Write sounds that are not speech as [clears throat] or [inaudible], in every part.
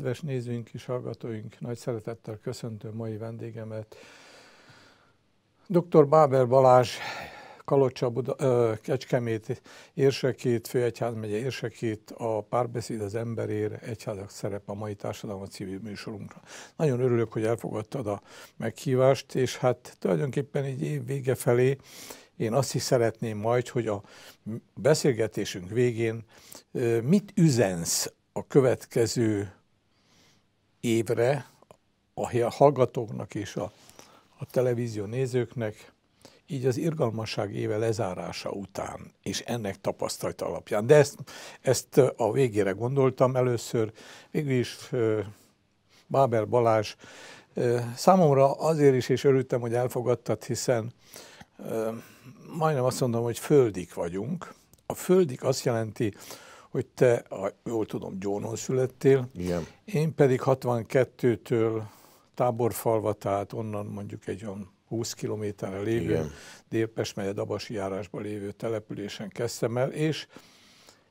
Kedves nézőink és hallgatóink, nagy szeretettel köszöntöm mai vendégemet. Dr. Báber Balázs, Kalocsa Buda, ö, Kecskemét, Érsekét, Főegyházmegye Érsekét, a Párbeszéd az emberér, egyházak szerep a mai társadalom a civil műsorunkra. Nagyon örülök, hogy elfogadtad a meghívást, és hát tulajdonképpen így év vége felé én azt is szeretném majd, hogy a beszélgetésünk végén mit üzensz a következő évre a hallgatóknak és a, a televízió nézőknek, így az irgalmasság éve lezárása után, és ennek tapasztalat alapján. De ezt, ezt a végére gondoltam először, végül is Bábel Balázs számomra azért is, és örültem, hogy elfogadtad, hiszen majdnem azt mondom, hogy földik vagyunk. A földik azt jelenti, hogy te, jól tudom, Gyónon születtél, Igen. én pedig 62-től táborfalva, tehát onnan mondjuk egy olyan 20 kilométerre lévő, Délpes megye Dabasi járásban lévő településen kezdtem el, és,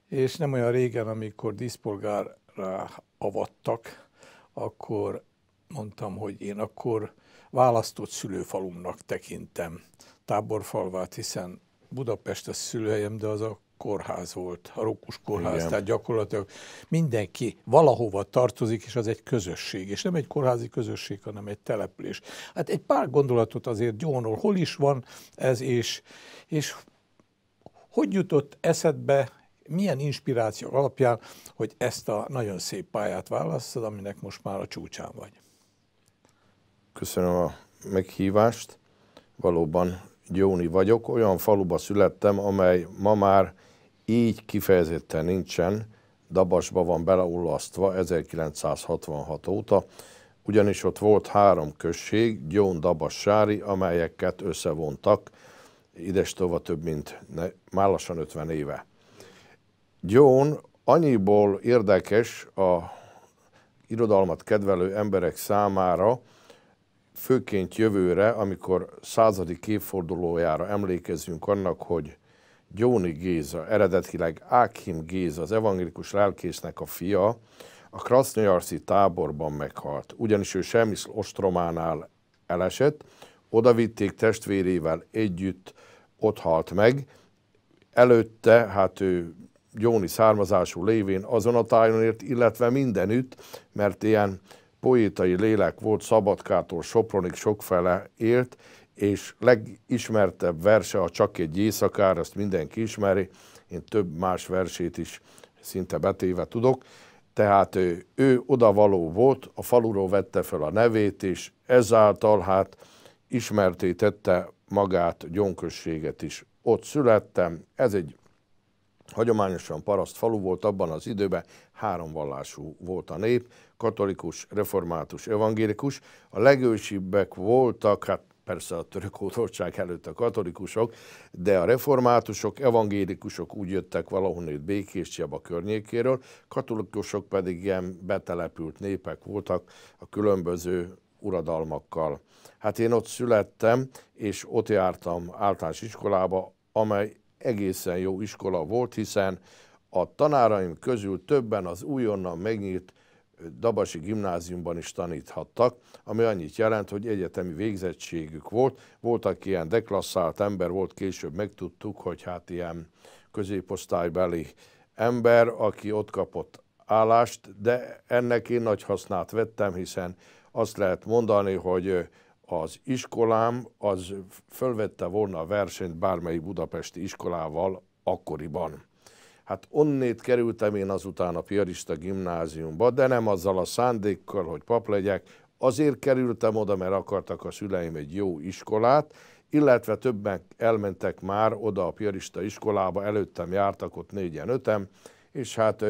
és nem olyan régen, amikor díszpolgárra avattak, akkor mondtam, hogy én akkor választott szülőfalumnak tekintem táborfalvát, hiszen Budapest a szülőhelyem, de az a kórház volt, a Rókus kórház, Igen. tehát gyakorlatilag mindenki valahova tartozik, és az egy közösség, és nem egy kórházi közösség, hanem egy település. Hát egy pár gondolatot azért gyónol, hol is van ez, és, és hogy jutott eszedbe, milyen inspiráció alapján, hogy ezt a nagyon szép pályát választod, aminek most már a csúcsán vagy? Köszönöm a meghívást. Valóban Gyóni vagyok. Olyan faluba születtem, amely ma már így kifejezetten nincsen, Dabasba van beleullasztva 1966 óta, ugyanis ott volt három község, Gyón, Dabas, Sári, amelyeket összevontak, idestova több mint ne, már lassan 50 éve. Gyón annyiból érdekes a irodalmat kedvelő emberek számára, főként jövőre, amikor századik évfordulójára emlékezünk annak, hogy Gyóni Géza, eredetileg Ákhim Géza, az evangélikus lelkésznek a fia, a Krasznyarszi táborban meghalt, ugyanis ő Semis ostrománál elesett, oda vitték testvérével együtt, ott halt meg. Előtte, hát ő Gyóni származású lévén azon a tájon ért, illetve mindenütt, mert ilyen poétai lélek volt, Szabadkától Sopronig sokfele élt, és legismertebb verse a Csak egy éjszakár, azt mindenki ismeri, én több más versét is szinte betéve tudok, tehát ő, ő odavaló volt, a faluról vette fel a nevét, és ezáltal hát ismerté tette magát, gyónkösséget is. Ott születtem, ez egy hagyományosan paraszt falu volt abban az időben, három vallású volt a nép, katolikus, református, evangélikus. A legősibbek voltak, hát persze a török hódoltság előtt a katolikusok, de a reformátusok, evangélikusok úgy jöttek valahonnan Békés a környékéről, katolikusok pedig ilyen betelepült népek voltak a különböző uradalmakkal. Hát én ott születtem, és ott jártam általános iskolába, amely egészen jó iskola volt, hiszen a tanáraim közül többen az újonnan megnyílt Dabasi gimnáziumban is taníthattak, ami annyit jelent, hogy egyetemi végzettségük volt. Voltak ilyen deklasszált ember, volt később megtudtuk, hogy hát ilyen középosztálybeli ember, aki ott kapott állást, de ennek én nagy hasznát vettem, hiszen azt lehet mondani, hogy az iskolám az fölvette volna a versenyt bármely budapesti iskolával akkoriban. Hát onnét kerültem én azután a piarista gimnáziumba, de nem azzal a szándékkal, hogy pap legyek, azért kerültem oda, mert akartak a szüleim egy jó iskolát, illetve többen elmentek már oda a piarista iskolába, előttem jártak ott négyen, ötem, és hát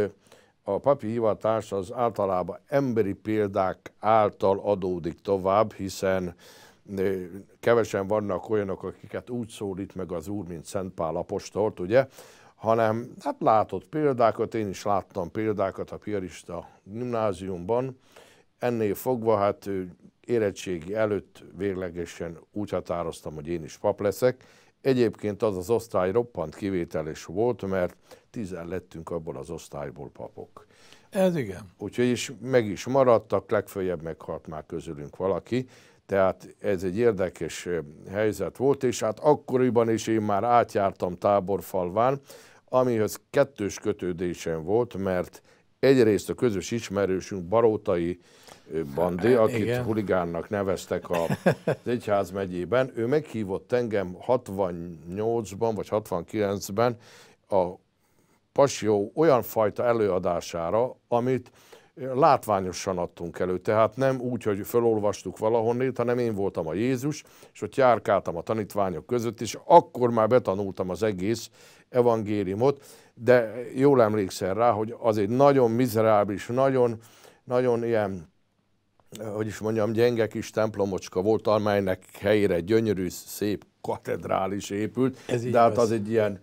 a papi hivatás az általában emberi példák által adódik tovább, hiszen kevesen vannak olyanok, akiket úgy szólít meg az Úr, mint Szent Pál apostolt, ugye? hanem hát látott példákat, én is láttam példákat a piarista gimnáziumban, ennél fogva hát érettségi előtt véglegesen úgy határoztam, hogy én is pap leszek. Egyébként az az osztály roppant kivételes volt, mert tizen lettünk abból az osztályból papok. Ez igen. Úgyhogy is meg is maradtak, legfeljebb meghalt már közülünk valaki, tehát ez egy érdekes helyzet volt, és hát akkoriban is én már átjártam táborfalván, amihez kettős kötődésem volt, mert egyrészt a közös ismerősünk Barótai Bandi, hát, akit Igen. huligánnak neveztek a, az [laughs] Egyház megyében, ő meghívott engem 68-ban vagy 69-ben a Pasió olyan fajta előadására, amit látványosan adtunk elő. Tehát nem úgy, hogy felolvastuk valahonnét, hanem én voltam a Jézus, és ott járkáltam a tanítványok között, és akkor már betanultam az egész evangéliumot, de jól emlékszel rá, hogy az egy nagyon mizerábis, nagyon, nagyon ilyen, hogy is mondjam, gyenge kis templomocska volt, amelynek helyére gyönyörű, szép katedrális épült, Ez de hát az, az egy ilyen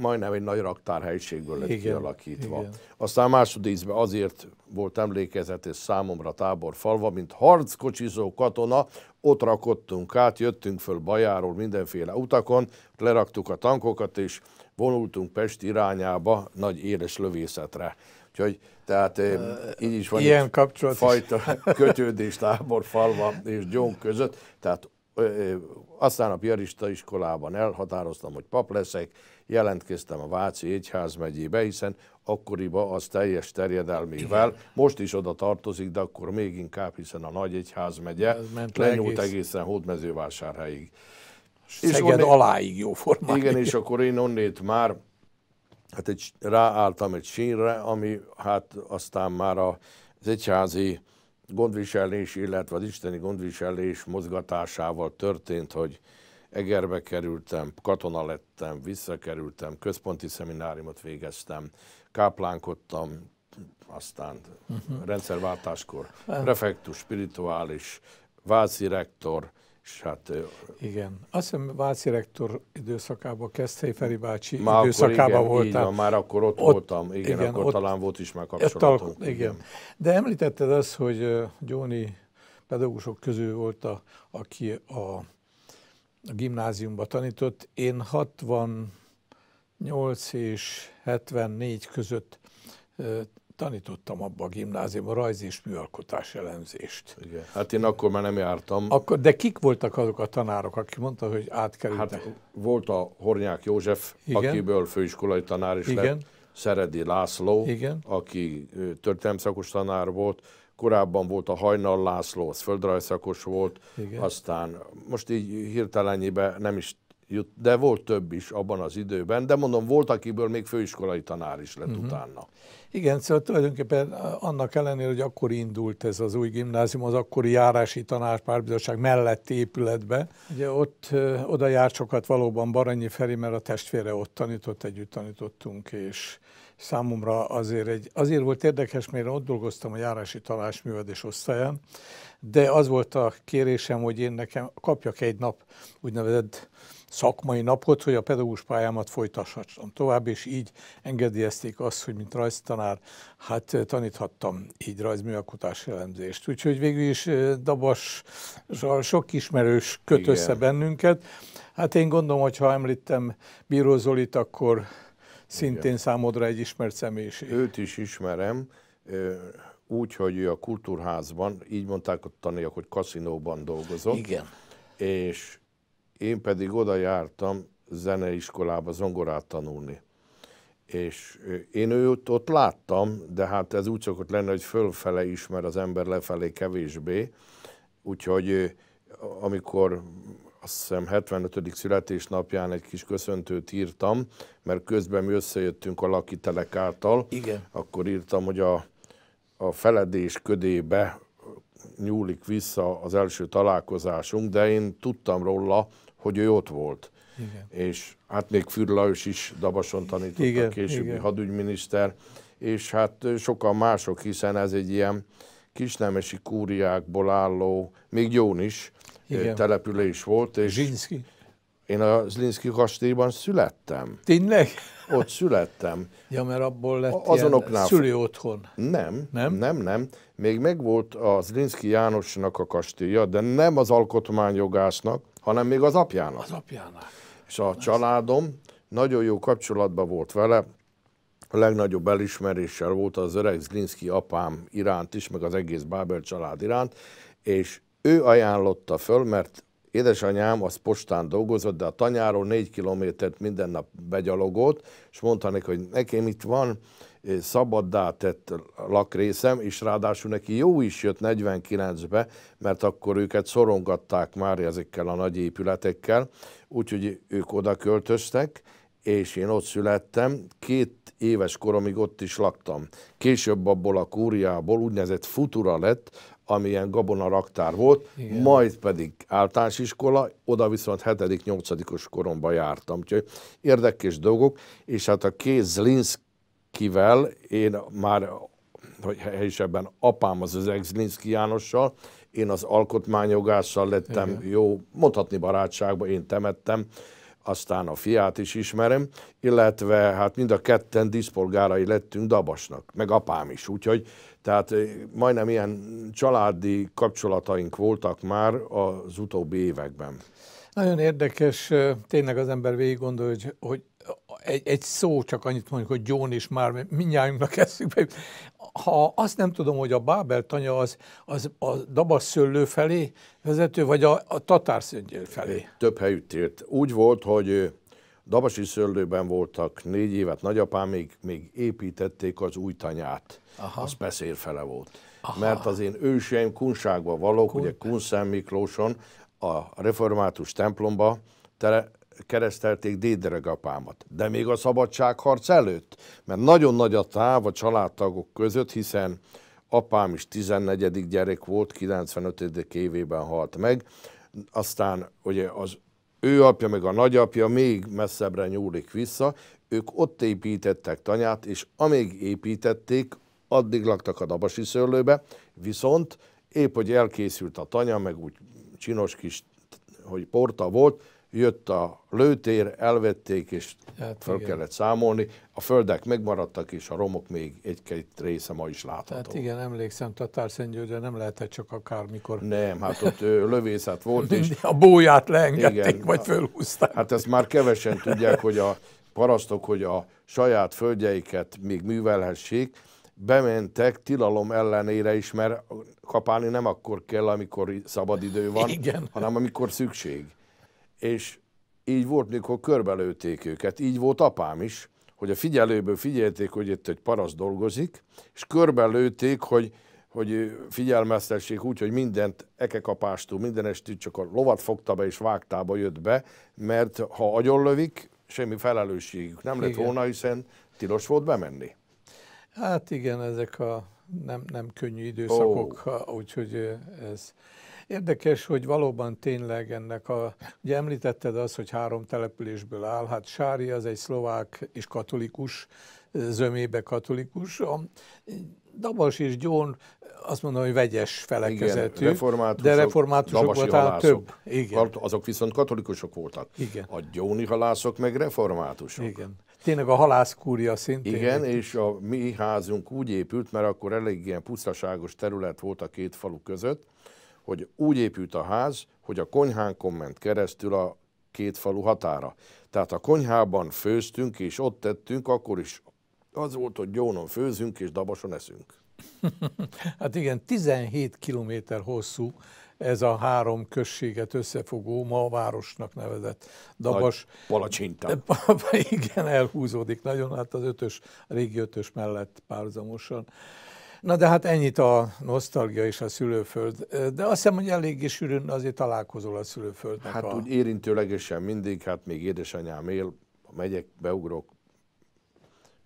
majdnem egy nagy raktárhelyiségből lett Igen. kialakítva. Igen. Aztán másodízben azért volt emlékezetes számomra tábor falva, mint harckocsizó katona, ott rakottunk át, jöttünk föl Bajáról mindenféle utakon, leraktuk a tankokat, és vonultunk Pest irányába nagy éles lövészetre. Úgyhogy tehát eh, így is van Ilyen kapcsolat fajta kötődés kötődés táborfalva és gyónk között. Tehát aztán a piarista iskolában elhatároztam, hogy pap leszek, jelentkeztem a Váci egyház megyébe, hiszen akkoriban az teljes terjedelmével, Igen. most is oda tartozik, de akkor még inkább, hiszen a Nagy egyház megye, lenyúlt egész... egészen Hódmezővásárhelyig. Szeged és onnét, aláig jó formában. Igen, és akkor én onnét már hát egy, ráálltam egy sínre, ami hát aztán már a, az egyházi gondviselés, illetve az isteni gondviselés mozgatásával történt, hogy Egerbe kerültem, katona lettem, visszakerültem, központi szemináriumot végeztem, káplánkodtam, aztán uh-huh. rendszerváltáskor prefektus, spirituális, vázi rektor, és hát... Igen. Azt hiszem Váci rektor időszakában, Keszthely Feri bácsi már időszakában igen, voltál. már akkor ott, ott voltam, igen, igen akkor ott, talán volt is már kapcsolatunk. Ott, igen. igen. De említetted azt, hogy Jóni pedagógusok közül volt, a, aki a, a gimnáziumban tanított. Én 68 és 74 között tanítottam abban a gimnáziumban rajz és műalkotás elemzést. Igen. Hát én akkor már nem jártam. Akkor, de kik voltak azok a tanárok, akik mondta, hogy átkerültek? Hát volt a Hornyák József, Igen. akiből főiskolai tanár is Igen. lett, Szeredi László, Igen. aki történelmszakos tanár volt, korábban volt a Hajnal László, az földrajzszakos volt, Igen. aztán most így hirtelennyiben nem is jut, de volt több is abban az időben, de mondom, volt, akiből még főiskolai tanár is lett uh-huh. utána. Igen, szóval tulajdonképpen annak ellenére, hogy akkor indult ez az új gimnázium, az akkori járási tanárpárbizottság melletti épületbe. Ugye ott ö, oda járt sokat valóban Baranyi Feri, mert a testvére ott tanított, együtt tanítottunk, és számomra azért, egy, azért volt érdekes, mert ott dolgoztam a járási tanás művedés osztályán, de az volt a kérésem, hogy én nekem kapjak egy nap úgynevezett szakmai napot, hogy a pedagógus pályámat folytathassam tovább, és így engedélyezték azt, hogy mint rajztanár, hát eh, taníthattam így rajzműalkotás elemzést. Úgyhogy végül is eh, Dabas sok ismerős köt Igen. össze bennünket. Hát én gondolom, hogy ha említem Bíró Zolit, akkor szintén Igen. számodra egy ismert személyiség. Őt is ismerem, eh, úgy, hogy ő a kultúrházban, így mondták a taniak, hogy kaszinóban dolgozott. Igen. És én pedig oda jártam zeneiskolába zongorát tanulni. És én őt ott láttam, de hát ez úgy szokott lenni, hogy fölfele ismer az ember, lefelé kevésbé. Úgyhogy amikor azt hiszem 75. születésnapján egy kis köszöntőt írtam, mert közben mi összejöttünk a lakitelek által, Igen. akkor írtam, hogy a, a feledés ködébe nyúlik vissza az első találkozásunk, de én tudtam róla, hogy ő ott volt. Igen. És hát még Lajos is Dabason tanított igen, a későbbi igen. hadügyminiszter, és hát sokan mások, hiszen ez egy ilyen kisnemesi kúriákból álló, még jón is, igen. település volt. És Zsinszki. Én a Zlinszki kastélyban születtem. Tényleg? Ott születtem. Ja, mert abból lett Azonoknál... szüli otthon. Nem, nem, nem, nem. Még megvolt a Zlinszki Jánosnak a kastélya, de nem az alkotmányjogásznak, hanem még az apjának. Az apjának. És a családom nagyon jó kapcsolatban volt vele, a legnagyobb elismeréssel volt az öreg Zlinszki apám iránt is, meg az egész Bábel család iránt, és ő ajánlotta föl, mert Édesanyám az postán dolgozott, de a tanyáról négy kilométert minden nap begyalogolt, és mondta neki, hogy nekem itt van szabaddá tett lakrészem, és ráadásul neki jó is jött 49-be, mert akkor őket szorongatták már ezekkel a nagy épületekkel, úgyhogy ők oda költöztek, és én ott születtem, két éves koromig ott is laktam. Később abból a kúriából úgynevezett futura lett, amilyen gabona raktár volt, Igen. majd pedig általános iskola, oda viszont 7.-8. koromban jártam. Úgyhogy érdekes dolgok, és hát a két Zlinszkivel én már, hogy helyesebben apám az az Zlinszki Jánossal, én az alkotmányjogással lettem Igen. jó, mondhatni barátságban én temettem, aztán a fiát is ismerem, illetve hát mind a ketten diszpolgárai lettünk Dabasnak, meg apám is, úgyhogy tehát eh, majdnem ilyen családi kapcsolataink voltak már az utóbbi években. Nagyon érdekes, tényleg az ember végig gondol, hogy, hogy egy, egy szó csak annyit mondjuk, hogy John is már mindnyájunknak eszükbe. Ha azt nem tudom, hogy a Bábel tanya az, az a dabasszöllő felé vezető, vagy a, a tatárszöngyél felé? Több helyütt ért. Úgy volt, hogy Dabasi szöllőben voltak négy évet, nagyapám még, még építették az új tanyát. Aha. Az beszélfele volt. Aha. Mert az én őseim kunságban valók, Kun... ugye Kunszem Miklóson, a református templomba tele, keresztelték Déderek apámat, de még a szabadságharc előtt, mert nagyon nagy a táv a családtagok között, hiszen apám is 14. gyerek volt, 95. évében halt meg, aztán ugye az ő apja meg a nagyapja még messzebbre nyúlik vissza, ők ott építettek tanyát, és amíg építették, addig laktak a dabasi szőlőbe, viszont épp, hogy elkészült a tanya, meg úgy csinos kis, hogy porta volt, jött a lőtér, elvették, és hát fel igen. kellett számolni. A földek megmaradtak, és a romok még egy-két része ma is látható. Hát igen, emlékszem, Tatárszentgyőre nem lehetett csak akármikor. Nem, hát ott lövészet volt, és... [laughs] A bóját leengedték, igen, vagy fölhúzták. Hát ezt már kevesen tudják, hogy a parasztok, hogy a saját földjeiket még művelhessék, bementek tilalom ellenére is, mert kapálni nem akkor kell, amikor szabad idő van, [laughs] Igen. hanem amikor szükség. És így volt, mikor körbelőték őket. Így volt apám is, hogy a figyelőből figyelték, hogy itt egy paraszt dolgozik, és körbelőték, hogy, hogy figyelmeztessék úgy, hogy mindent ekekapástól, minden estét csak a lovat fogta be és vágtába jött be, mert ha agyonlövik, semmi felelősségük nem lett Igen. volna, hiszen tilos volt bemenni. Hát igen, ezek a nem, nem könnyű időszakok, oh. úgyhogy ez érdekes, hogy valóban tényleg ennek a, ugye említetted azt, hogy három településből áll, hát Sári az egy szlovák és katolikus, zömébe katolikus, a Dabas és Gyón azt mondom, hogy vegyes felekezetű, reformátusok, de reformátusok volt hát több. Igen. Azok viszont katolikusok voltak. Igen. A gyóni halászok meg reformátusok. Igen. Tényleg a halászkúria szintén. Igen, és a mi házunk úgy épült, mert akkor elég ilyen pusztaságos terület volt a két falu között, hogy úgy épült a ház, hogy a konyhánkon ment keresztül a két falu határa. Tehát a konyhában főztünk, és ott tettünk, akkor is az volt, hogy gyónon főzünk, és dabason eszünk. [laughs] hát igen, 17 kilométer hosszú ez a három községet összefogó, ma a városnak nevezett Dabas. Nagy palacsinta. Igen, elhúzódik nagyon, hát az ötös, a régi ötös mellett párzamosan. Na de hát ennyit a nosztalgia és a szülőföld. De azt hiszem, hogy eléggé sűrűn azért találkozol a szülőföldnek. Hát a... úgy érintőlegesen mindig, hát még édesanyám él, megyek, beugrok,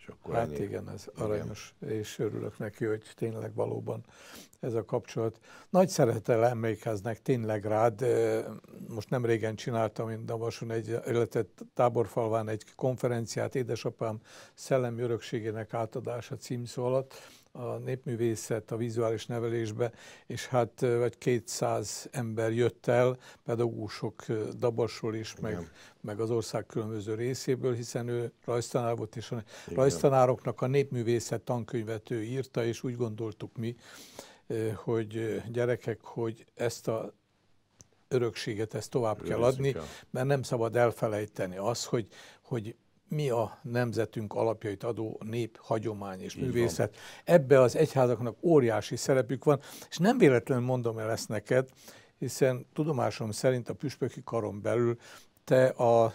akkor hát ennyi. igen, ez aranyos, igen. és örülök neki, hogy tényleg valóban ez a kapcsolat. Nagy szeretettel emlékeznek tényleg rád. Most nem régen csináltam én Davason egy, illetve táborfalván egy konferenciát, édesapám szellemi örökségének átadása címszó alatt a népművészet, a vizuális nevelésbe, és hát vagy 200 ember jött el, pedagógusok Dabasról is, meg, meg az ország különböző részéből, hiszen ő rajztanár volt, és a Igen. rajztanároknak a népművészet tankönyvet ő írta, és úgy gondoltuk mi, hogy gyerekek, hogy ezt a örökséget, ezt tovább Őrizzük kell adni, el. mert nem szabad elfelejteni az, hogy, hogy mi a nemzetünk alapjait adó nép, hagyomány és Így művészet. Van. Ebbe az egyházaknak óriási szerepük van, és nem véletlenül mondom el ezt neked, hiszen tudomásom szerint a püspöki karon belül te a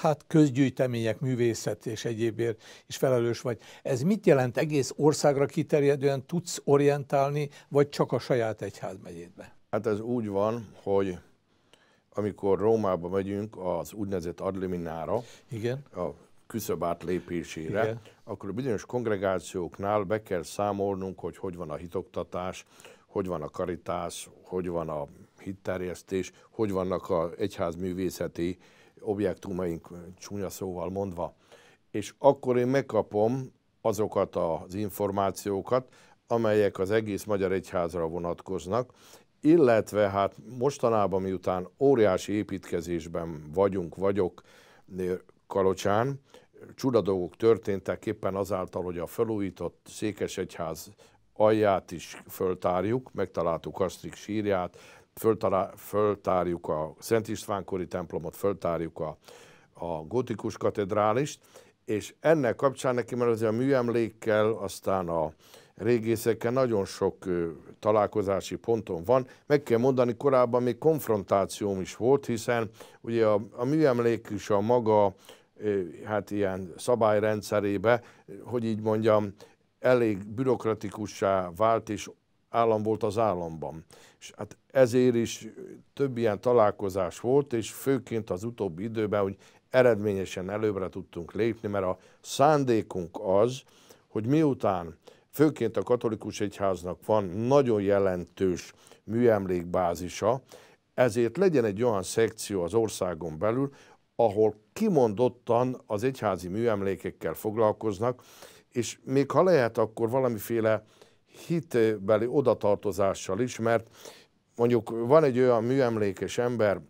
hát közgyűjtemények, művészet és egyébért is felelős vagy. Ez mit jelent egész országra kiterjedően? Tudsz orientálni, vagy csak a saját egyházmegyédbe? Hát ez úgy van, hogy amikor Rómába megyünk az úgynevezett adliminára, Igen. a küszöb átlépésére, Igen. akkor a bizonyos kongregációknál be kell számolnunk, hogy hogy van a hitoktatás, hogy van a karitás, hogy van a hitterjesztés, hogy vannak a egyházművészeti objektumaink csúnya szóval mondva. És akkor én megkapom azokat az információkat, amelyek az egész magyar egyházra vonatkoznak, illetve hát mostanában, miután óriási építkezésben vagyunk, vagyok Kalocsán, csuda dolgok történtek éppen azáltal, hogy a felújított Székesegyház alját is föltárjuk, megtaláltuk Asztrik sírját, föltará, föltárjuk a Szent Istvánkori templomot, föltárjuk a, a gotikus katedrálist, és ennek kapcsán neki, mert ez a műemlékkel, aztán a, régészekkel nagyon sok találkozási ponton van. Meg kell mondani, korábban még konfrontációm is volt, hiszen ugye a, a műemlék is a maga hát ilyen szabályrendszerébe, hogy így mondjam, elég bürokratikussá vált, és állam volt az államban. És hát ezért is több ilyen találkozás volt, és főként az utóbbi időben, hogy eredményesen előbbre tudtunk lépni, mert a szándékunk az, hogy miután főként a katolikus egyháznak van nagyon jelentős műemlékbázisa, ezért legyen egy olyan szekció az országon belül, ahol kimondottan az egyházi műemlékekkel foglalkoznak, és még ha lehet, akkor valamiféle hitbeli odatartozással is, mert mondjuk van egy olyan műemlékes ember,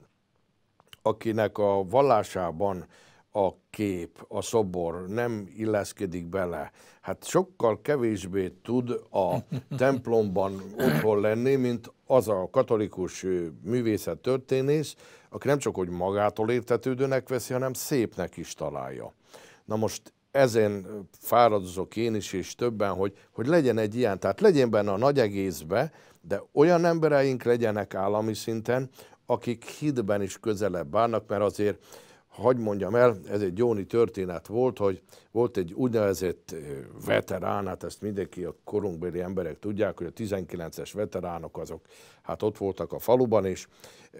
akinek a vallásában a kép, a szobor nem illeszkedik bele. Hát sokkal kevésbé tud a [laughs] templomban otthon lenni, mint az a katolikus művészet történész, aki nem csak hogy magától értetődőnek veszi, hanem szépnek is találja. Na most ezen fáradozok én is, és többen, hogy, hogy legyen egy ilyen, tehát legyen benne a nagy egészbe, de olyan embereink legyenek állami szinten, akik hitben is közelebb állnak, mert azért hagy mondjam el, ez egy jóni történet volt, hogy volt egy úgynevezett veterán, hát ezt mindenki a korunkbéli emberek tudják, hogy a 19-es veteránok azok hát ott voltak a faluban, és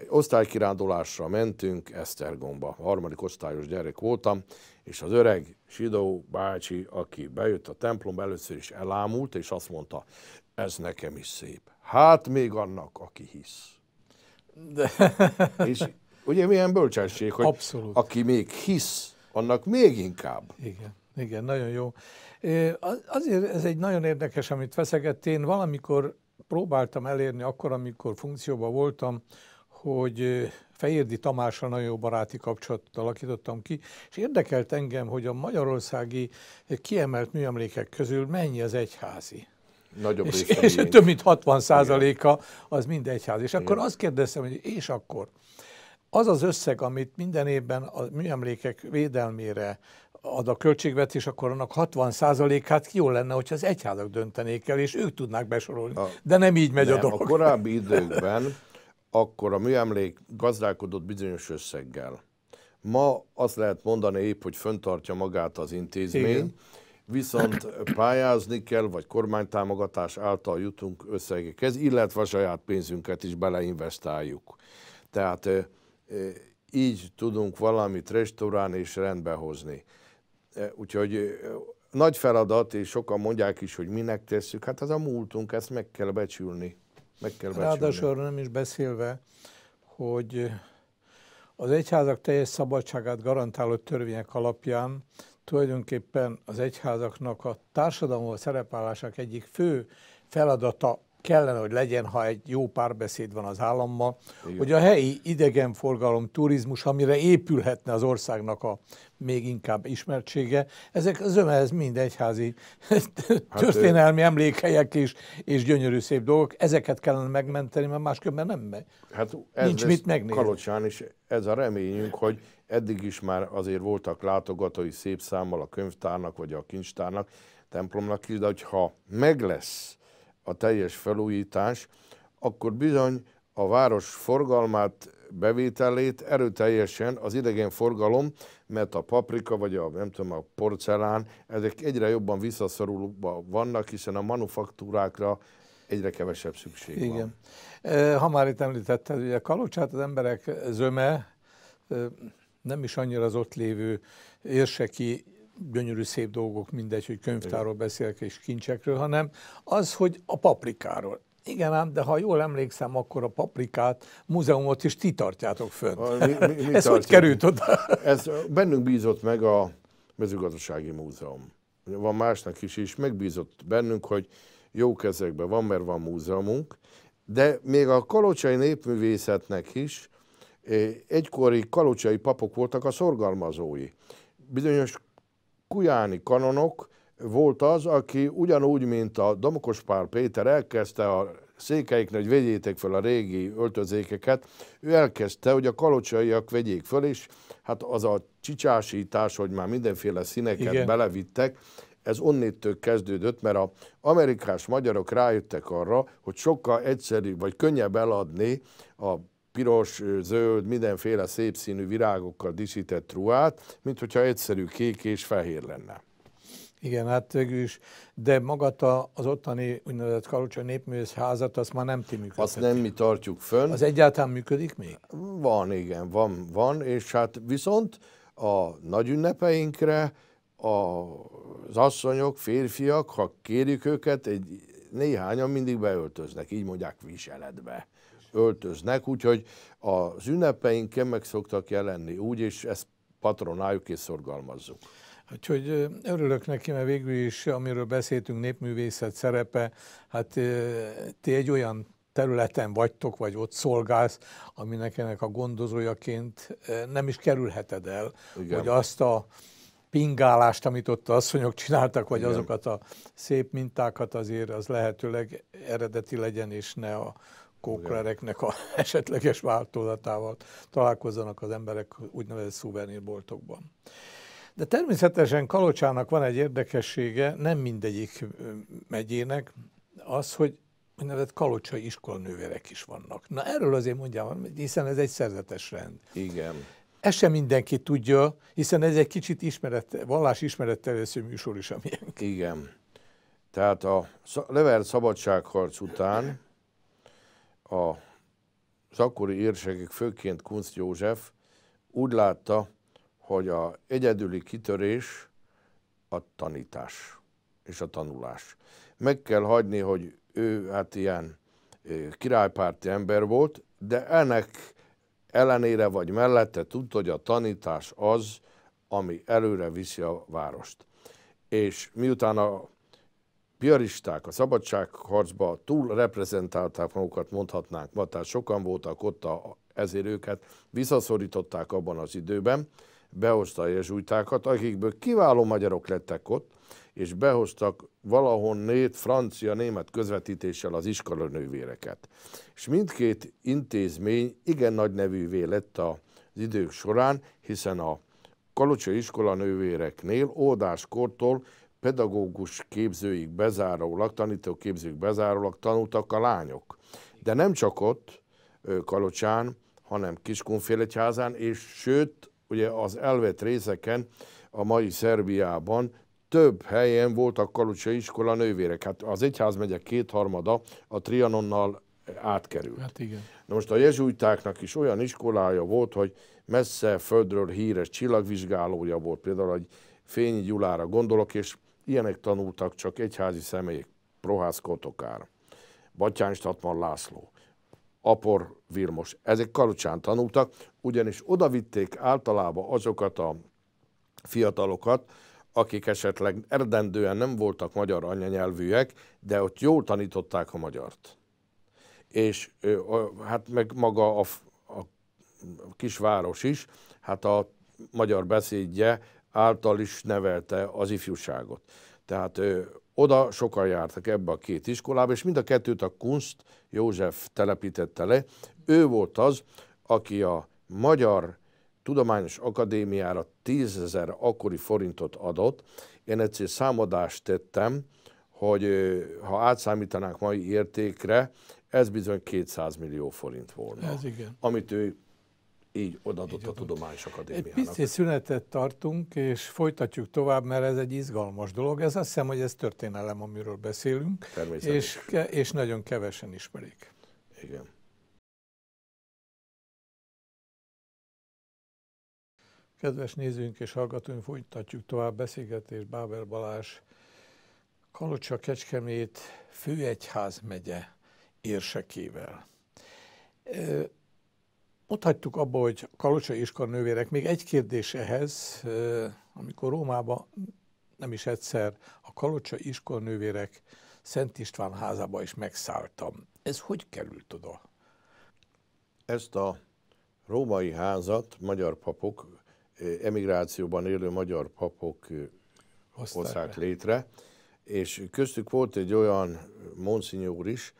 osztálykirándulásra mentünk Esztergomba, a harmadik osztályos gyerek voltam, és az öreg Sidó bácsi, aki bejött a templom, először is elámult, és azt mondta, ez nekem is szép. Hát még annak, aki hisz. De... És Ugye milyen bölcsesség, hogy Abszolút. aki még hisz, annak még inkább. Igen, igen, nagyon jó. Azért ez egy nagyon érdekes, amit veszegett. Én valamikor próbáltam elérni akkor, amikor funkcióban voltam, hogy Fejérdi Tamással nagyon jó baráti kapcsolatot alakítottam ki, és érdekelt engem, hogy a magyarországi kiemelt műemlékek közül mennyi az egyházi. Nagyobb és, és több mint 60 százaléka az mind egyház. És Igen. akkor azt kérdeztem, hogy és akkor az az összeg, amit minden évben a műemlékek védelmére ad a költségvetés, akkor annak 60%-át jó lenne, hogyha az egyházak döntenék el, és ők tudnák besorolni. A, De nem így megy nem, a dolog. A korábbi [laughs] időkben akkor a műemlék gazdálkodott bizonyos összeggel. Ma azt lehet mondani épp, hogy föntartja magát az intézmény, Igen. viszont pályázni kell, vagy kormánytámogatás által jutunk összegekhez, illetve a saját pénzünket is beleinvestáljuk. Tehát így tudunk valamit restaurálni és rendbehozni. Úgyhogy nagy feladat, és sokan mondják is, hogy minek tesszük, hát az a múltunk, ezt meg kell becsülni. Meg kell becsülni. Ráadásul nem is beszélve, hogy az egyházak teljes szabadságát garantáló törvények alapján tulajdonképpen az egyházaknak a társadalomhoz szerepállásak egyik fő feladata kellene, hogy legyen, ha egy jó párbeszéd van az állammal, Igen. hogy a helyi idegenforgalom, turizmus, amire épülhetne az országnak a még inkább ismertsége, ezek az ömehez mind egyházi hát történelmi ő... emlékhelyek és, és gyönyörű szép dolgok, ezeket kellene megmenteni, mert máskülönben nem megy. Hát ez Nincs mit megnézni. Kalocsán is ez a reményünk, hogy eddig is már azért voltak látogatói szép számmal a könyvtárnak, vagy a kincstárnak, templomnak is, de hogyha meg lesz a teljes felújítás, akkor bizony a város forgalmát, bevételét erőteljesen az idegen forgalom, mert a paprika vagy a, nem tudom, a porcelán, ezek egyre jobban visszaszorulva vannak, hiszen a manufaktúrákra egyre kevesebb szükség Igen. van. Ha már itt említetted, ugye Kalocsát az emberek zöme, nem is annyira az ott lévő érseki gyönyörű szép dolgok, mindegy, hogy könyvtárról beszélek és kincsekről, hanem az, hogy a paprikáról. Igen ám, de ha jól emlékszem, akkor a paprikát, múzeumot is ti tartjátok fönt. A, mi, mi, mi [laughs] Ez tartjunk? hogy került oda? Ez bennünk bízott meg a mezőgazdasági múzeum. Van másnak is, és megbízott bennünk, hogy jó kezekben van, mert van múzeumunk, de még a kalocsai népművészetnek is eh, egykori kalocsai papok voltak a szorgalmazói. Bizonyos kujáni kanonok volt az, aki ugyanúgy, mint a Domokos Pál Péter elkezdte a székeiknek, hogy vegyétek fel a régi öltözékeket, ő elkezdte, hogy a kalocsaiak vegyék föl, és hát az a csicsásítás, hogy már mindenféle színeket Igen. belevittek, ez onnétől kezdődött, mert a amerikás magyarok rájöttek arra, hogy sokkal egyszerűbb, vagy könnyebb eladni a piros, zöld, mindenféle szép színű virágokkal díszített ruhát, mint hogyha egyszerű kék és fehér lenne. Igen, hát végül is, de magat az ottani úgynevezett népművész házat, azt már nem ti működik. Azt nem mi tartjuk fönn. Az egyáltalán működik még? Van, igen, van, van, és hát viszont a nagy ünnepeinkre az asszonyok, férfiak, ha kérjük őket, egy néhányan mindig beöltöznek, így mondják viseletbe öltöznek, úgyhogy az ünnepeinken meg szoktak jelenni úgy, és ezt patronáljuk és szorgalmazzuk. Úgyhogy örülök neki, mert végül is, amiről beszéltünk, népművészet szerepe, hát ti egy olyan területen vagytok, vagy ott szolgálsz, aminek ennek a gondozójaként nem is kerülheted el, Igen. hogy azt a pingálást, amit ott a asszonyok csináltak, vagy Igen. azokat a szép mintákat azért az lehetőleg eredeti legyen, és ne a, kóklereknek a [laughs] esetleges változatával találkozzanak az emberek úgynevezett szuvenírboltokban. De természetesen Kalocsának van egy érdekessége, nem mindegyik megyének, az, hogy úgynevezett kalocsai iskolanővérek is vannak. Na erről azért mondjam, hiszen ez egy szerzetes rend. Igen. Ezt sem mindenki tudja, hiszen ez egy kicsit ismeret, vallás ismeretterjesztő műsor is, amilyen. Igen. Tehát a Lever szabadságharc után a az akkori érsekig, főként Kunz József úgy látta, hogy a egyedüli kitörés a tanítás és a tanulás. Meg kell hagyni, hogy ő hát ilyen királypárti ember volt, de ennek ellenére vagy mellette tudta, hogy a tanítás az, ami előre viszi a várost. És miután a piaristák a szabadságharcba túl reprezentálták magukat, mondhatnánk ma, tehát sokan voltak ott, a, ezért őket visszaszorították abban az időben, behozta a jezsújtákat, akikből kiváló magyarok lettek ott, és behoztak valahonnét francia-német közvetítéssel az iskolanővéreket. És mindkét intézmény igen nagy nevűvé lett az idők során, hiszen a kalocsai nővéreknél oldáskortól pedagógus képzőig bezárólag, tanító képzőig bezárólag tanultak a lányok. De nem csak ott, Kalocsán, hanem Kiskunfélegyházán, és sőt, ugye az elvett részeken a mai Szerbiában több helyen voltak kalocsai iskola nővérek. Hát az egyházmegye kétharmada a Trianonnal eh, átkerült. Hát igen. Na most a jezsuitáknak is olyan iskolája volt, hogy messze földről híres csillagvizsgálója volt, például egy Fényi Gyulára gondolok, és Ilyenek tanultak csak egyházi személyek, Prohász Kotokár, Batyány Statman László, Apor Vilmos. Ezek karucsán tanultak, ugyanis odavitték általában azokat a fiatalokat, akik esetleg erdendően nem voltak magyar anyanyelvűek, de ott jól tanították a magyart. És hát meg maga a, a kisváros is, hát a magyar beszédje által is nevelte az ifjúságot. Tehát ő, oda sokan jártak ebbe a két iskolába, és mind a kettőt a Kunst József telepítette le. Ő volt az, aki a Magyar Tudományos Akadémiára tízezer akkori forintot adott. Én egyszer számadást tettem, hogy ha átszámítanák mai értékre, ez bizony 200 millió forint volna. Ez igen. Amit ő így odaadott a Tudományos Akadémiának. Egy pici szünetet tartunk, és folytatjuk tovább, mert ez egy izgalmas dolog. Ez azt hiszem, hogy ez történelem, amiről beszélünk, és, és nagyon kevesen ismerik. Igen. Kedves nézőink és hallgatóink, folytatjuk tovább beszélgetést Bábel Balázs, Kalocsa Kecskemét, Főegyház megye érsekével. Ott hagytuk abba, hogy Kalocsa Iskar nővérek. Még egy kérdés ehhez, amikor Rómában nem is egyszer a Kalocsa Iskar nővérek Szent István házába is megszálltam. Ez hogy került oda? Ezt a római házat magyar papok, emigrációban élő magyar papok hozták, létre, és köztük volt egy olyan monszinyúr is,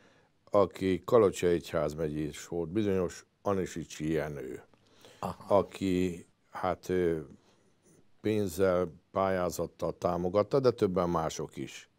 aki Kalocsa Egyházmegyés volt, bizonyos Anisics Jenő, Aha. aki hát pénzzel, pályázattal támogatta, de többen mások is.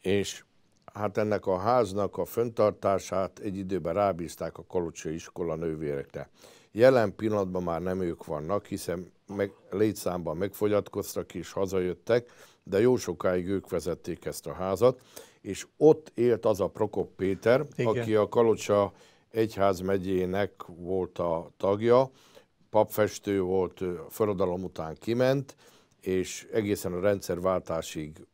És hát ennek a háznak a föntartását egy időben rábízták a Kalocsa iskola nővérekre. Jelen pillanatban már nem ők vannak, hiszen meg, létszámban megfogyatkoztak és hazajöttek, de jó sokáig ők vezették ezt a házat, és ott élt az a Prokop Péter, Igen. aki a Kalocsa egyházmegyének volt a tagja, papfestő volt, forradalom után kiment, és egészen a rendszerváltásig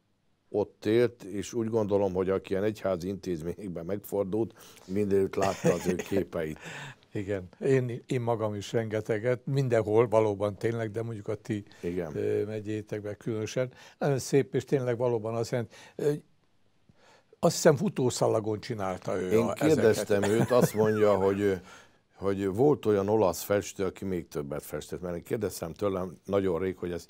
ott élt, és úgy gondolom, hogy aki ilyen egyházi intézményekben megfordult, mindenütt látta az ő [laughs] képeit. Igen, én, én magam is rengeteget, mindenhol valóban tényleg, de mondjuk a ti Igen. megyétekben különösen. Nagyon szép, és tényleg valóban azt jelenti, hogy azt hiszem futószalagon csinálta ő Én a, kérdeztem ezeket. [laughs] őt, azt mondja, hogy hogy volt olyan olasz festő, aki még többet festett, mert én kérdeztem tőlem nagyon rég, hogy ez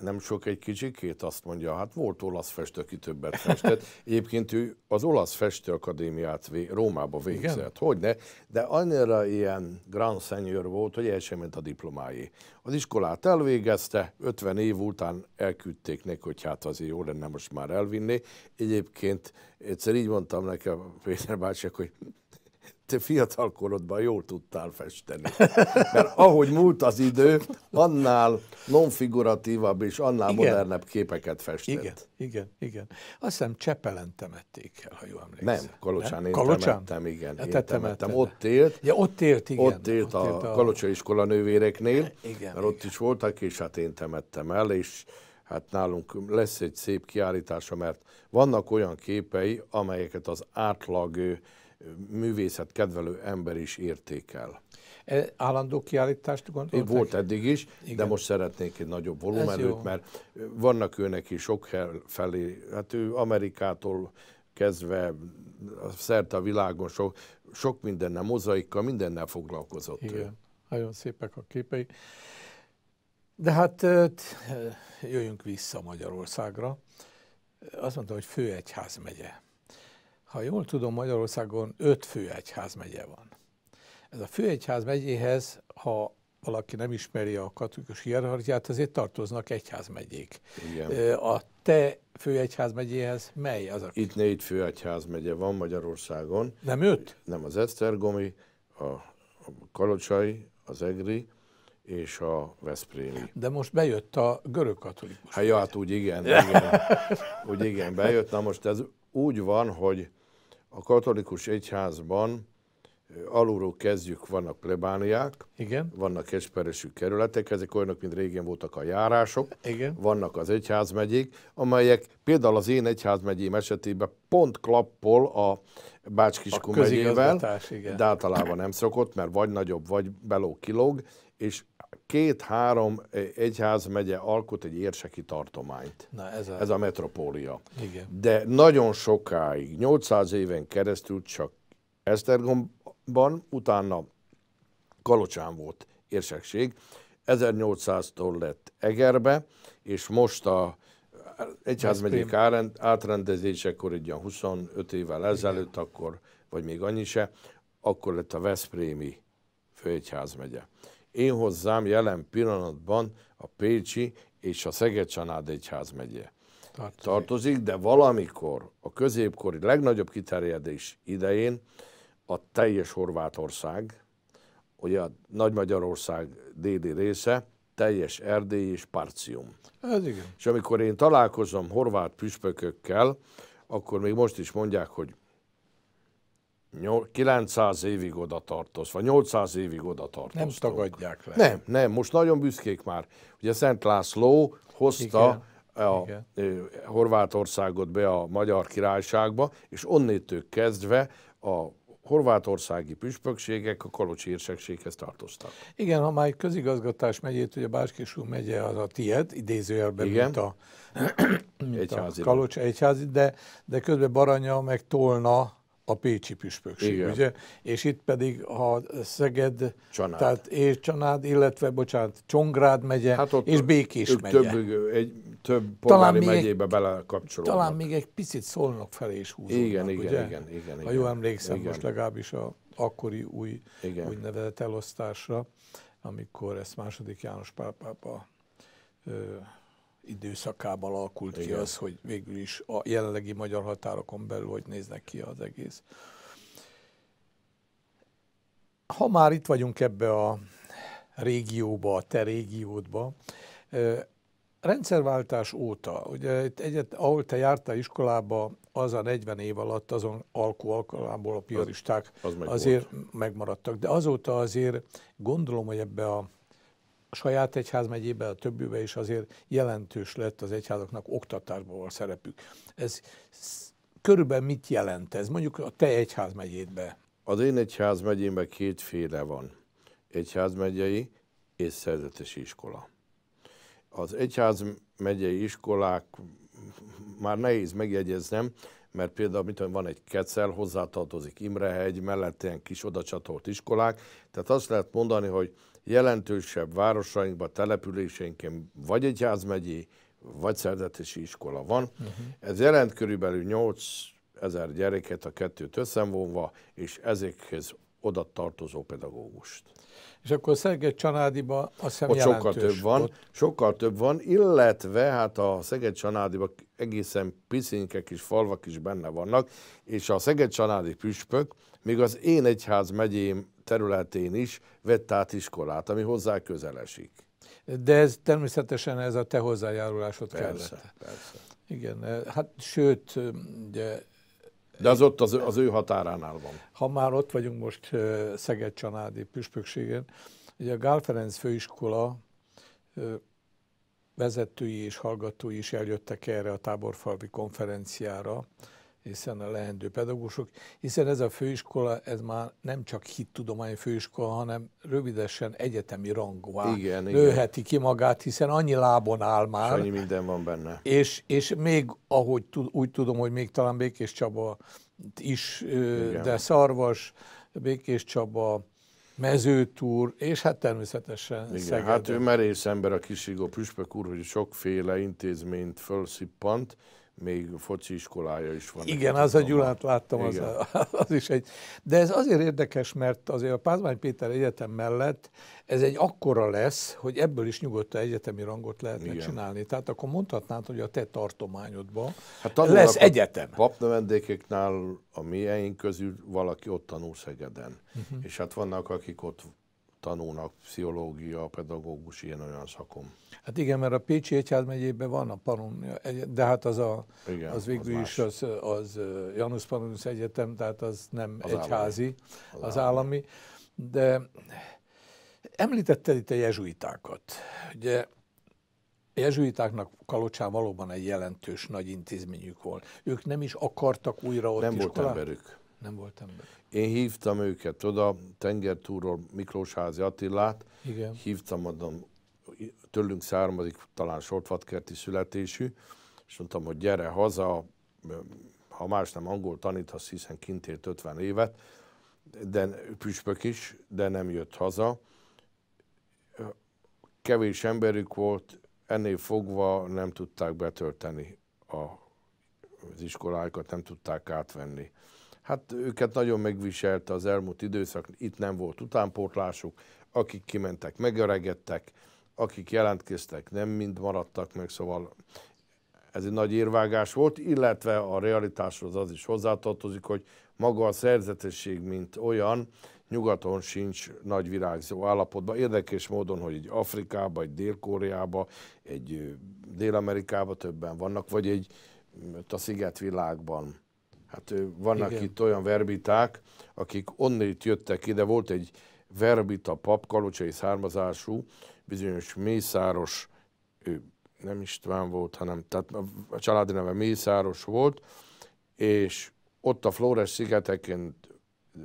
nem sok egy kicsikét azt mondja, hát volt olasz festő, aki többet festett. Egyébként ő az olasz akadémiát vé, Rómába végzett, hogy ne, de annyira ilyen grand senior volt, hogy el sem ment a diplomái. Az iskolát elvégezte, 50 év után elküldték neki, hogy hát azért jó lenne most már elvinni. Egyébként egyszer így mondtam nekem Péter bácsi, hogy te fiatal korodban jól tudtál festeni. Mert ahogy múlt az idő, annál nonfiguratívabb és annál igen. modernebb képeket festett. Igen, igen, igen. Azt hiszem Csepelen temették el, ha jól emlékszem. Nem, Kalocsán Nem? én Kalocsán? temettem, igen. Ja, én te temettem. Ott élt. Ja, ott élt, igen. Ott élt, ott a, élt a Kalocsa iskola nővéreknél, igen, mert igen. ott is voltak, és hát én temettem el, és hát nálunk lesz egy szép kiállítása, mert vannak olyan képei, amelyeket az átlag művészet kedvelő ember is értékel. E, állandó kiállítást gondoltak? Volt eddig is, Igen. de most szeretnék egy nagyobb volumenőt, mert vannak őnek is sok felé, hát ő Amerikától kezdve szerte a világon sok, sok mindennel, mozaikkal, mindennel foglalkozott Igen. ő. Nagyon szépek a képei. De hát jöjjünk vissza Magyarországra. Azt mondta, hogy főegyház megye. Ha jól tudom, Magyarországon öt főegyház van. Ez a főegyház ha valaki nem ismeri a katolikus hierarchiát, azért tartoznak egyházmegyék. Igen. A te főegyházmegyéhez mely az a? Itt négy főegyházmegye van Magyarországon. Nem öt? Nem, az Esztergomi, a, a Kalocsai, az Egri, és a Veszprémi. De most bejött a görög katolikus. Hát, ja, hát úgy igen, igen. úgy igen, bejött. Na most ez úgy van, hogy a katolikus egyházban alulról kezdjük, vannak plebániák, Igen. vannak esperesű kerületek, ezek olyanok, mint régen voltak a járások, Igen. vannak az egyházmegyék, amelyek például az én egyházmegyém esetében pont klappol a bács megyével, de általában nem szokott, mert vagy nagyobb, vagy beló kilóg, és két-három e, egyházmegye alkot egy érseki tartományt. Na, ez, a... ez a metropólia. Igen. De nagyon sokáig, 800 éven keresztül csak Esztergomban, utána Kalocsán volt érsekség. 1800-tól lett Egerbe, és most a egyházmegyék átrendezésekor, egy ilyen 25 évvel ezelőtt, Igen. akkor, vagy még annyi se, akkor lett a Veszprémi főegyházmegye én hozzám jelen pillanatban a Pécsi és a Szeged-Csanád Egyház megye tartozik. tartozik, de valamikor a középkori legnagyobb kiterjedés idején a teljes Horvátország, ugye a Nagy Magyarország déli része, teljes Erdély és Parcium. Ez igen. És amikor én találkozom horvát püspökökkel, akkor még most is mondják, hogy 900 évig oda tartoz, vagy 800 évig oda tartoz. Nem tagadják le. Nem, nem, most nagyon büszkék már. Ugye Szent László hozta Igen. a Igen. Horvátországot be a Magyar Királyságba, és onnétől kezdve a horvátországi püspökségek a Kalocsi érsekséghez tartoztak. Igen, ha már közigazgatás megyét, ugye Báskésú megye az a tied, idézőjelben, Igen. mint a, mint egyházi a Kalocs egyházi, de, de közben Baranya meg Tolna a Pécsi Püspökség, Igen. ugye? És itt pedig a Szeged, Csanád. tehát és Csanád, illetve, bocsánat, Csongrád megye hát ott és Békés megye. Több, egy, több polgári talán megyébe belekapcsolódnak. Talán még egy picit szólnak felé is húzódnak, igen, igen, ugye? igen, igen, igen. Ha jól emlékszem, igen. most legalábbis a akkori új igen. úgynevezett elosztásra, amikor ezt második János pápa időszakában alakult Igen. ki az, hogy végül is a jelenlegi magyar határokon belül hogy néznek ki az egész. Ha már itt vagyunk ebbe a régióba, a te régiódba, rendszerváltás óta, ugye itt egyet, ahol te jártál iskolába, az a 40 év alatt azon alkó alkalmából a piaristák az, az meg azért volt. megmaradtak, de azóta azért gondolom, hogy ebbe a a saját egyházmegyében, a többibe is azért jelentős lett az egyházaknak oktatásban a szerepük. Ez körülbelül mit jelent ez? Mondjuk a te egyházmegyédbe. Az én egyházmegyémben kétféle van. Egyházmegyei és szerzetesi iskola. Az egyházmegyei iskolák már nehéz megjegyeznem, mert például mit tudom, van egy Kecel, hozzátartozik Imrehegy, mellett ilyen kis odacsatolt iskolák, tehát azt lehet mondani, hogy jelentősebb városainkban, településeinken vagy egy házmegyi, vagy szerzetesi iskola van. Uh-huh. Ez jelent körülbelül 8 ezer gyereket a kettőt összevonva, és ezekhez oda tartozó pedagógust. És akkor Szeged Csanádiba a szem Ott sokkal több van, ott... sokkal több van, illetve hát a Szeged Csanádiba egészen piszinkek és falvak is benne vannak, és a Szeged Csanádi püspök, még az én egyház megyém területén is vett át iskolát, ami hozzá közelesik. De ez természetesen ez a te hozzájárulásod persze, kellett. Persze. Igen, eh, hát sőt, eh, ugye de az ott az, az ő határánál van. Ha már ott vagyunk most eh, Szeged-Csanádi püspökségen, ugye a Gál Ferenc főiskola vezetői és hallgatói is eljöttek erre a táborfalvi konferenciára, hiszen a leendő pedagógusok, hiszen ez a főiskola, ez már nem csak hittudomány főiskola, hanem rövidesen egyetemi rangúvá igen, igen. ki magát, hiszen annyi lábon áll már. És annyi minden van benne. És, és még, ahogy úgy tudom, hogy még talán Békés Csaba is, igen. de Szarvas, Békés Csaba, mezőtúr, és hát természetesen Igen, Hát ő merész ember a kisigó püspök úr, hogy sokféle intézményt felszippant, még foci iskolája is van. Igen, az a Gyulát láttam, az, [laughs] az is egy. De ez azért érdekes, mert azért a Pázmány Péter Egyetem mellett ez egy akkora lesz, hogy ebből is nyugodtan egyetemi rangot lehetne Igen. csinálni. Tehát akkor mondhatnád, hogy a te tartományodban hát lesz egyetem. A papnövendékeknál a miénk közül valaki ott tanul Szegeden. Uh-huh. És hát vannak, akik ott tanulnak, pszichológia, pedagógus, ilyen-olyan szakom. Hát igen, mert a Pécsi Egyházmegyében van a Pannonia de hát az, a, igen, az végül az is az, az Janusz Pannonius Egyetem, tehát az nem az egyházi, állami. Az, az állami. állami. De említetted itt a jezsuitákat. Ugye jezsuitáknak Kalocsán valóban egy jelentős nagy intézményük volt. Ők nem is akartak újra ott Nem iskolát. volt emberük nem volt ember. Én hívtam őket oda, tengertúról Miklósházi Attilát, Igen. hívtam, mondom, tőlünk származik talán sortvatkerti születésű, és mondtam, hogy gyere haza, ha más nem angol taníthatsz, hiszen kint élt 50 évet, de püspök is, de nem jött haza. Kevés emberük volt, ennél fogva nem tudták betölteni a, az iskoláikat, nem tudták átvenni. Hát őket nagyon megviselte az elmúlt időszak, itt nem volt utánpótlásuk, akik kimentek, megöregedtek, akik jelentkeztek, nem mind maradtak meg, szóval ez egy nagy érvágás volt, illetve a realitáshoz az is hozzátartozik, hogy maga a szerzetesség, mint olyan, nyugaton sincs nagy virágzó állapotban. Érdekes módon, hogy egy Afrikába, egy Dél-Koreába, egy Dél-Amerikába többen vannak, vagy egy a szigetvilágban Hát vannak Igen. itt olyan verbiták, akik onnét jöttek ide, volt egy verbita pap, kalocsai származású, bizonyos Mészáros, ő nem István volt, hanem tehát a családi neve Mészáros volt, és ott a Flores szigeteken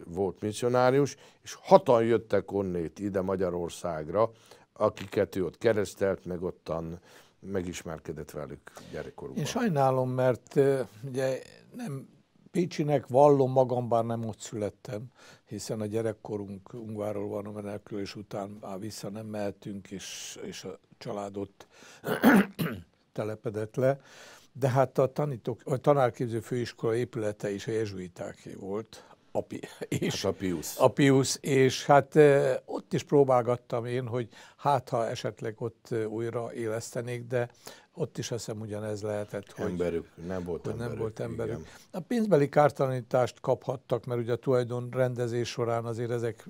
volt missionárius, és hatan jöttek onnét ide Magyarországra, akiket ő ott keresztelt, meg ottan megismerkedett velük gyerekkorukban. Én sajnálom, mert ugye nem Pécsinek vallom magam, bár nem ott születtem, hiszen a gyerekkorunk Ungváról van a menekülés után már vissza nem mehetünk, és, és a család ott [coughs] telepedett le. De hát a, tanítók, a tanárképző főiskola épülete is a jezsuitáké volt, Api, és, hát a, Pius. a Pius, és hát ott is próbálgattam én, hogy hát ha esetleg ott újra élesztenék, de ott is hiszem ugyanez lehetett, hogy emberük, nem volt hogy emberük. Nem volt emberük. A pénzbeli kártalanítást kaphattak, mert ugye a tulajdon rendezés során azért ezek...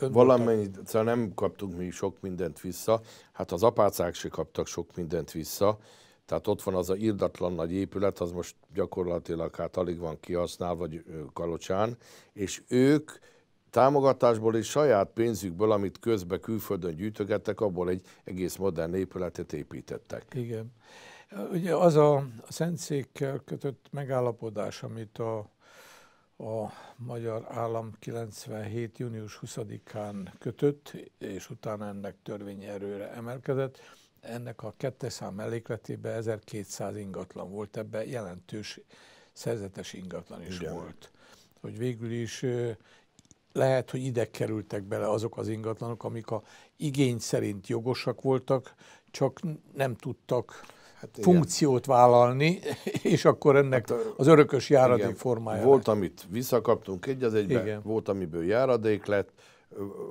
Valamennyit, szóval nem kaptunk mi sok mindent vissza, hát az apácák se kaptak sok mindent vissza, tehát ott van az a irdatlan nagy épület, az most gyakorlatilag hát alig van kihasználva, vagy kalocsán, és ők támogatásból és saját pénzükből, amit közben külföldön gyűjtögettek, abból egy egész modern épületet építettek. Igen. Ugye az a, a Szentszékkel kötött megállapodás, amit a, a magyar állam 97. június 20-án kötött, és utána ennek törvényerőre emelkedett, ennek a kettes szám mellékletében 1200 ingatlan volt, ebben jelentős szerzetes ingatlan is Igen. volt. Hogy végül is lehet, hogy ide kerültek bele azok az ingatlanok, amik a igény szerint jogosak voltak, csak nem tudtak hát igen. funkciót vállalni, [laughs] és akkor ennek hát a, az örökös járadék igen. formája. Volt, lett. amit visszakaptunk egy az egyben, igen. volt, amiből járadék lett,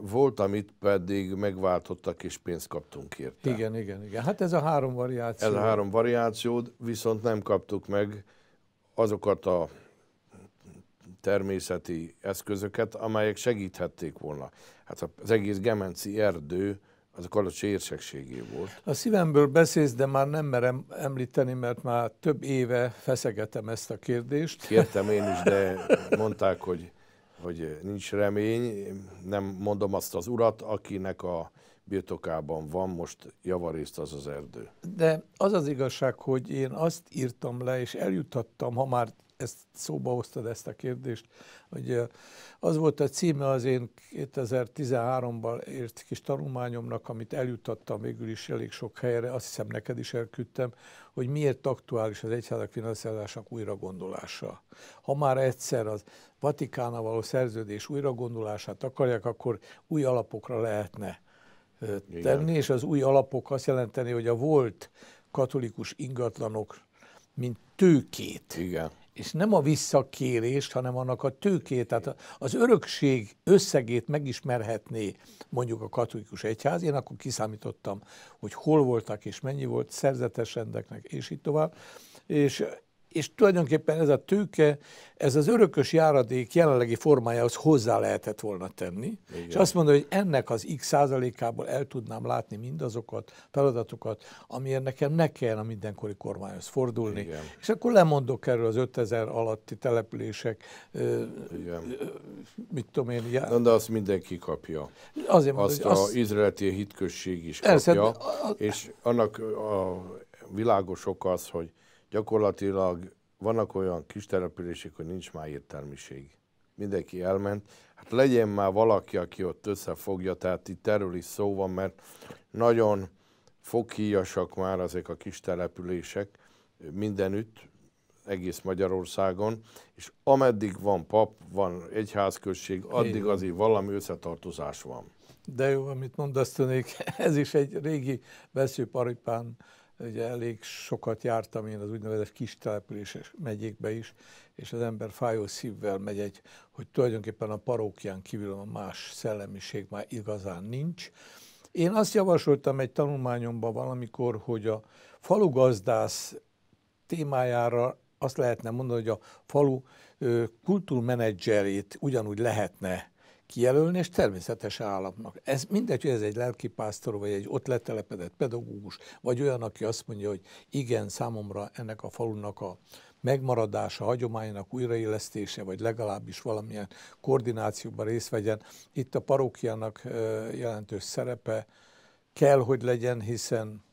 volt, amit pedig megváltottak és pénzt kaptunk érte. Igen, igen, igen. Hát ez a három variáció. Ez a három variáció, viszont nem kaptuk meg azokat a természeti eszközöket, amelyek segíthették volna. Hát az egész Gemenci erdő az a Kalocsi érsekségé volt. A szívemből beszélsz, de már nem merem említeni, mert már több éve feszegetem ezt a kérdést. Kértem én is, de [laughs] mondták, hogy hogy nincs remény. Nem mondom azt az urat, akinek a birtokában van most javarészt az az erdő. De az az igazság, hogy én azt írtam le, és eljutattam, ha már ezt szóba hoztad ezt a kérdést, hogy az volt a címe az én 2013-ban ért kis tanulmányomnak, amit eljutattam végül is elég sok helyre, azt hiszem neked is elküldtem, hogy miért aktuális az egyházak finanszírozásának újragondolása. Ha már egyszer az Vatikána való szerződés újragondolását akarják, akkor új alapokra lehetne tenni, Igen. és az új alapok azt jelenteni, hogy a volt katolikus ingatlanok, mint tőkét. Igen és nem a visszakérést, hanem annak a tőkét, tehát az örökség összegét megismerhetné mondjuk a katolikus egyház, én akkor kiszámítottam, hogy hol voltak és mennyi volt szerzetes rendeknek, és így tovább, és és tulajdonképpen ez a tőke, ez az örökös járadék jelenlegi formájához hozzá lehetett volna tenni, Igen. és azt mondom, hogy ennek az x százalékából el tudnám látni mindazokat, feladatokat, amiért nekem ne kelljen a mindenkori kormányhoz fordulni, Igen. és akkor lemondok erről az 5000 alatti települések, Igen. mit tudom én. Jár... de azt mindenki kapja. Azért mondom, azt az izraeli izraelti hitközség is kapja, Elszed... és annak a világos oka az, hogy gyakorlatilag vannak olyan kis települések, hogy nincs már értelmiség. Mindenki elment. Hát legyen már valaki, aki ott összefogja, tehát itt erről is szó van, mert nagyon fokhíjasak már ezek a kis települések mindenütt, egész Magyarországon, és ameddig van pap, van egyházközség, addig azért valami összetartozás van. De jó, amit mondasz, tűnik, [laughs] ez is egy régi veszőparipán ugye elég sokat jártam én az úgynevezett kis településes megyékbe is, és az ember fájó szívvel megy egy, hogy tulajdonképpen a parókián kívül a más szellemiség már igazán nincs. Én azt javasoltam egy tanulmányomban valamikor, hogy a falugazdász témájára azt lehetne mondani, hogy a falu kultúrmenedzserét ugyanúgy lehetne kijelölni, és természetesen államnak. Ez mindegy, hogy ez egy lelkipásztor, vagy egy ott letelepedett pedagógus, vagy olyan, aki azt mondja, hogy igen, számomra ennek a falunak a megmaradása, hagyományának újraélesztése, vagy legalábbis valamilyen koordinációban részt vegyen. Itt a parókiának jelentős szerepe kell, hogy legyen, hiszen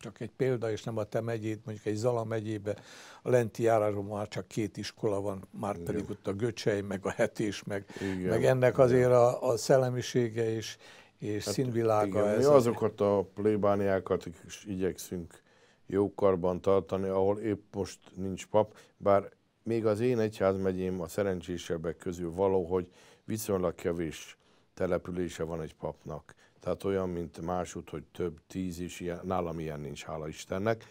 csak egy példa, és nem a te megyét, mondjuk egy Zala megyébe, a lenti járásban már csak két iskola van, már Igen. pedig ott a Göcsei, meg a Hetés, meg, Igen. meg ennek azért a, a szellemisége is és hát, színvilága. Igen, ez mi azokat a plébániákat is igyekszünk jó karban tartani, ahol épp most nincs pap, bár még az én egyházmegyém a szerencsésebbek közül való, hogy viszonylag kevés települése van egy papnak tehát olyan, mint másút, hogy több tíz is, ilyen, nálam ilyen nincs, hála Istennek.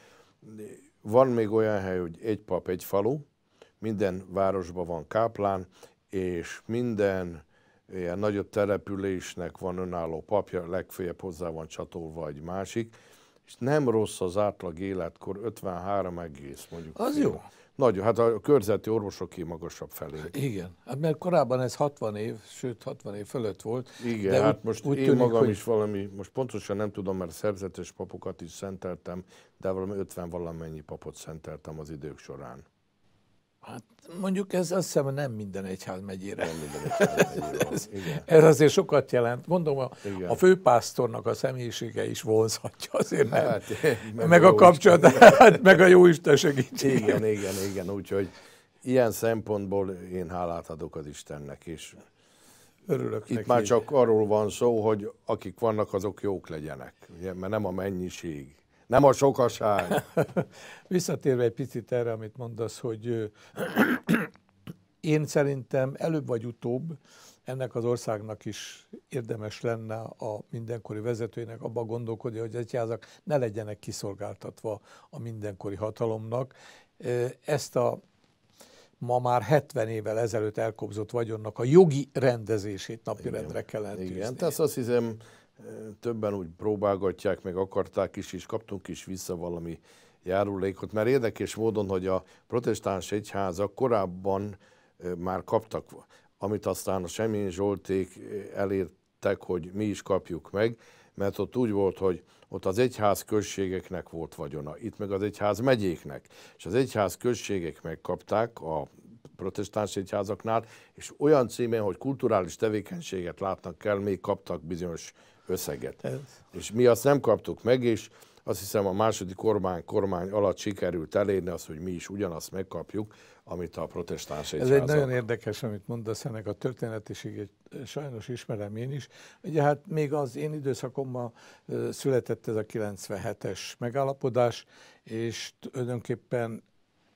Van még olyan hely, hogy egy pap, egy falu, minden városban van káplán, és minden ilyen nagyobb településnek van önálló papja, legfeljebb hozzá van csatolva egy másik, és nem rossz az átlag életkor, 53 egész mondjuk. Az jó. Nagyon, hát a körzeti ki magasabb felé. Igen, hát mert korábban ez 60 év, sőt 60 év fölött volt. Igen, de hát úgy, most úgy én tűnik, magam hogy... is valami, most pontosan nem tudom, mert szerzetes papokat is szenteltem, de valami 50 valamennyi papot szenteltem az idők során. Hát mondjuk ez azt hiszem, nem minden egyház megyére. Nem minden egyház megyére [laughs] ez, ez azért sokat jelent. Gondolom a, a főpásztornak a személyisége is vonzhatja azért, nem? Hát, meg, meg a, a kapcsolat, [laughs] hát, meg a jó Isten segítség. Igen, igen, igen, úgyhogy ilyen szempontból én hálát adok az Istennek, és Örülök itt neki. már csak arról van szó, hogy akik vannak, azok jók legyenek, ugye? mert nem a mennyiség nem a sokaság. [laughs] Visszatérve egy picit erre, amit mondasz, hogy [clears throat] én szerintem előbb vagy utóbb ennek az országnak is érdemes lenne a mindenkori vezetőinek abba gondolkodni, hogy egyházak ne legyenek kiszolgáltatva a mindenkori hatalomnak. Ezt a ma már 70 évvel ezelőtt elkobzott vagyonnak a jogi rendezését napirendre kellene tűzni. Igen, tehát azt hiszem, többen úgy próbálgatják, meg akarták is, és kaptunk is vissza valami járulékot, mert érdekes módon, hogy a protestáns egyházak korábban már kaptak, amit aztán a Semény Zsolték elértek, hogy mi is kapjuk meg, mert ott úgy volt, hogy ott az egyház községeknek volt vagyona, itt meg az egyház megyéknek, és az egyház községek megkapták a protestáns egyházaknál, és olyan címén, hogy kulturális tevékenységet látnak kell, még kaptak bizonyos összeget. Ez. És mi azt nem kaptuk meg, és azt hiszem a második kormány, kormány alatt sikerült elérni azt, hogy mi is ugyanazt megkapjuk, amit a protestáns egyházak. Ez egy nagyon érdekes, amit mondasz, ennek a történetiségét sajnos ismerem én is. Ugye hát még az én időszakomban született ez a 97-es megállapodás, és tulajdonképpen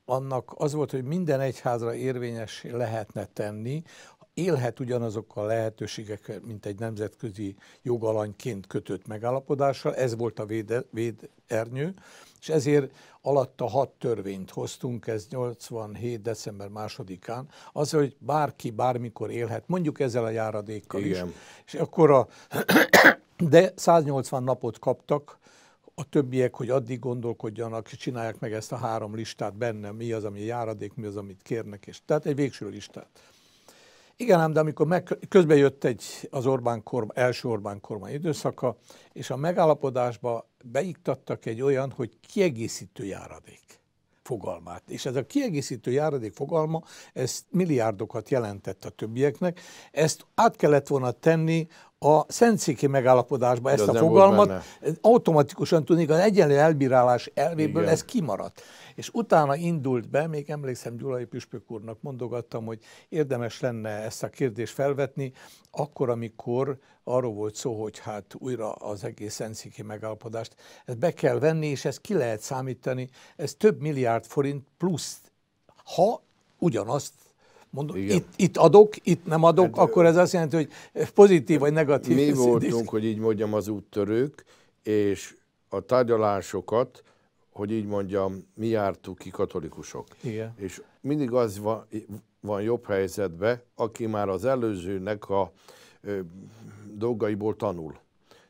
annak az volt, hogy minden egyházra érvényes lehetne tenni, élhet ugyanazokkal a lehetőségekkel, mint egy nemzetközi jogalanyként kötött megállapodással. Ez volt a véde, védernyő, és ezért alatta hat törvényt hoztunk, ez 87. december másodikán, az, hogy bárki bármikor élhet, mondjuk ezzel a járadékkal Igen. is. És akkor a, [coughs] de 180 napot kaptak, a többiek, hogy addig gondolkodjanak, csinálják meg ezt a három listát benne, mi az, ami járadék, mi az, amit kérnek, és tehát egy végső listát. Igen, ám, de amikor meg, közben jött egy az Orbán korm, első Orbán kormány időszaka, és a megállapodásba beiktattak egy olyan, hogy kiegészítő járadék fogalmát. És ez a kiegészítő járadék fogalma, ez milliárdokat jelentett a többieknek, ezt át kellett volna tenni a szentszéki megállapodásba ezt a fogalmat, automatikusan tudni, az egyenlő elbírálás elvéből Igen. ez kimaradt. És utána indult be, még emlékszem Gyulai Püspök úrnak mondogattam, hogy érdemes lenne ezt a kérdést felvetni, akkor, amikor arról volt szó, hogy hát újra az egész szentszéki megállapodást, ezt be kell venni, és ezt ki lehet számítani, ez több milliárd forint plusz, ha ugyanazt Mondom, itt, itt adok, itt nem adok, hát, akkor ez azt jelenti, hogy pozitív vagy negatív. Mi voltunk, hogy így mondjam, az úttörők, és a tárgyalásokat, hogy így mondjam, mi jártuk ki katolikusok. Igen. És mindig az van, van jobb helyzetbe, aki már az előzőnek a ö, dolgaiból tanul.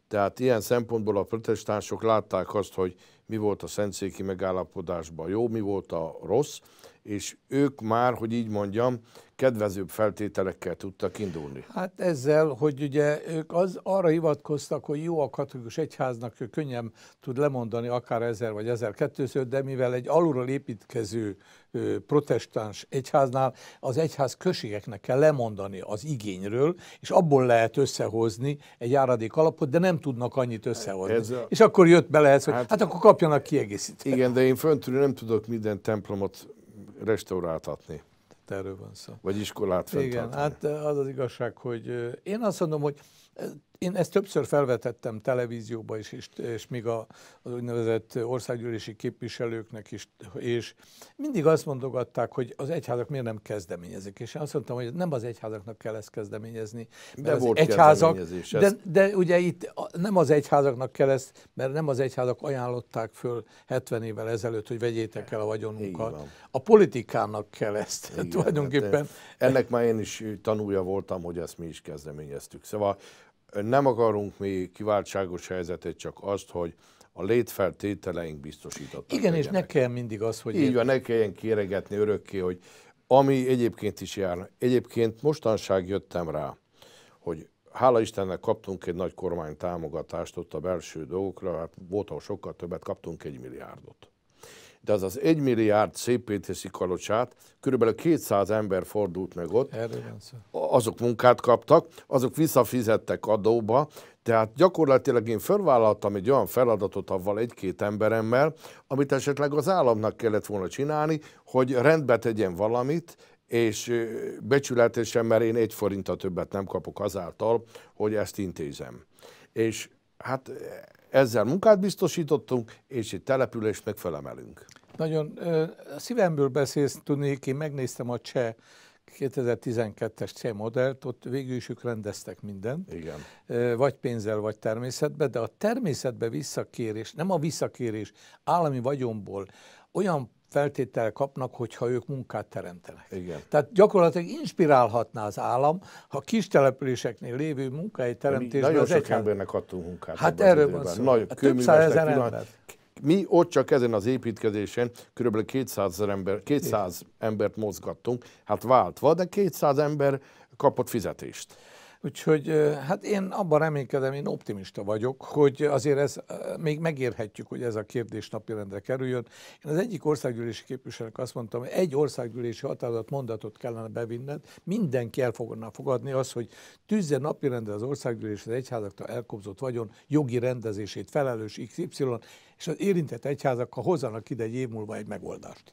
Tehát ilyen szempontból a protestánsok látták azt, hogy mi volt a szentszéki megállapodásban jó, mi volt a rossz, és ők már, hogy így mondjam, kedvezőbb feltételekkel tudtak indulni. Hát ezzel, hogy ugye ők az, arra hivatkoztak, hogy jó a katolikus egyháznak, ő könnyen tud lemondani akár 1000 vagy 1200, de mivel egy alulról építkező ö, protestáns egyháznál az egyház községeknek kell lemondani az igényről, és abból lehet összehozni egy áradék alapot, de nem tudnak annyit összehozni. Ez a... És akkor jött bele ez, hogy hát, hát akkor kapjanak kiegészítést. Igen, de én föntről nem tudok minden templomot restauráltatni. Hát erről van szó. Vagy iskolát fenntartani. Igen, hát az az igazság, hogy én azt mondom, hogy én ezt többször felvetettem televízióba is, és, és még a, az úgynevezett országgyűlési képviselőknek is, és mindig azt mondogatták, hogy az egyházak miért nem kezdeményezik. És én azt mondtam, hogy nem az egyházaknak kell ezt kezdeményezni. Mert de az volt egyházak, de, de ugye itt nem az egyházaknak kell ezt, mert nem az egyházak ajánlották föl 70 évvel ezelőtt, hogy vegyétek el a vagyonunkat. A politikának kell ezt Igen, tulajdonképpen. Hát eh, ennek már én is tanulja voltam, hogy ezt mi is kezdeményeztük. Szóval nem akarunk mi kiváltságos helyzetet, csak azt, hogy a létfeltételeink biztosítottak. Igen, legyenek. és ne kell mindig az, hogy... Így van, ne kelljen kéregetni örökké, hogy ami egyébként is jár. Egyébként mostanság jöttem rá, hogy hála Istennek kaptunk egy nagy kormány támogatást ott a belső dolgokra, hát volt, ahol sokkal többet, kaptunk egy milliárdot de az az 1 milliárd szépétészi kalocsát, körülbelül 200 ember fordult meg ott, azok munkát kaptak, azok visszafizettek adóba, tehát gyakorlatilag én fölvállaltam egy olyan feladatot avval egy-két emberemmel, amit esetleg az államnak kellett volna csinálni, hogy rendbe tegyen valamit, és becsületesen, mert én egy forinta többet nem kapok azáltal, hogy ezt intézem. És hát ezzel munkát biztosítottunk, és egy települést meg felemelünk. Nagyon a szívemből beszélsz, tudnék, én megnéztem a cseh 2012-es C modellt, ott végül is ők rendeztek mindent. Igen. Vagy pénzzel, vagy természetbe, de a természetbe visszakérés, nem a visszakérés, állami vagyomból olyan feltétel kapnak, hogyha ők munkát teremtenek. Igen. Tehát gyakorlatilag inspirálhatná az állam, ha kis településeknél lévő munkahely teremtésben... Nagyon sok egyház... embernek adtunk munkát. Hát erről van szó. Nagy, hát ember. Mi ott csak ezen az építkezésen kb. 200, ember, 200 embert mozgattunk, hát váltva, de 200 ember kapott fizetést. Úgyhogy hát én abban reménykedem, én optimista vagyok, hogy azért ez még megérhetjük, hogy ez a kérdés napirendre kerüljön. Én az egyik országgyűlési képviselőnek azt mondtam, hogy egy országgyűlési határozat mondatot kellene bevinned, mindenki el fogadná fogadni az, hogy tűzze napirendre az országgyűlés az egyházaktól elkobzott vagyon jogi rendezését felelős XY, és az érintett egyházakkal hozzanak ide egy év múlva egy megoldást.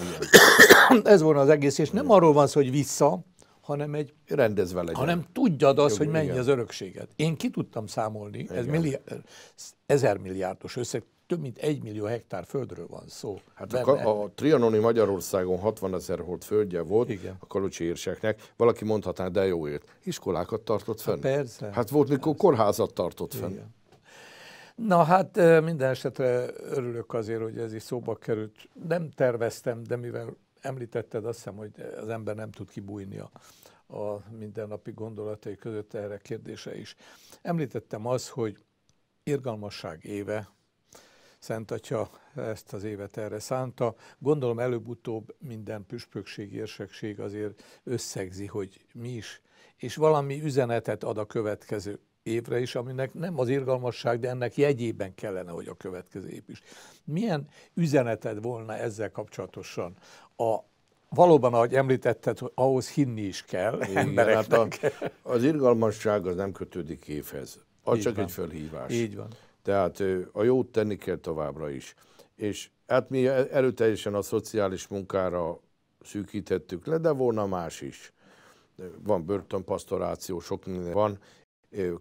Igen. ez volna az egész, és nem Igen. arról van szó, hogy vissza, hanem egy rendezve legyen. Hanem tudjad azt, hogy mennyi igen. az örökséged. Én ki tudtam számolni, igen. ez milliárd, ezer milliárdos összeg, több mint egy millió hektár földről van szó. Hát a, a trianoni Magyarországon 60 ezer hold földje volt Igen. a kalocsi érseknek. Valaki mondhatná, de jóért. Iskolákat tartott fenn. Hát persze. Hát volt, mikor persze. kórházat tartott fenn. Igen. Na hát minden esetre örülök azért, hogy ez is szóba került. Nem terveztem, de mivel említetted, azt hiszem, hogy az ember nem tud kibújni a, a mindennapi gondolatai között erre kérdése is. Említettem az, hogy irgalmasság éve, Szent Atya ezt az évet erre szánta. Gondolom előbb-utóbb minden püspökség, érsekség azért összegzi, hogy mi is, és valami üzenetet ad a következő évre is, aminek nem az irgalmasság, de ennek jegyében kellene, hogy a következő év is. Milyen üzeneted volna ezzel kapcsolatosan a Valóban, ahogy említetted, ahhoz hinni is kell Igen, hát embereknek. Hát a, az irgalmasság az nem kötődik évhez. Az Így csak van. egy fölhívás. Így van. Tehát a jót tenni kell továbbra is. És hát mi erőteljesen a szociális munkára szűkítettük le, de volna más is. Van börtönpasztoráció, sok minden van.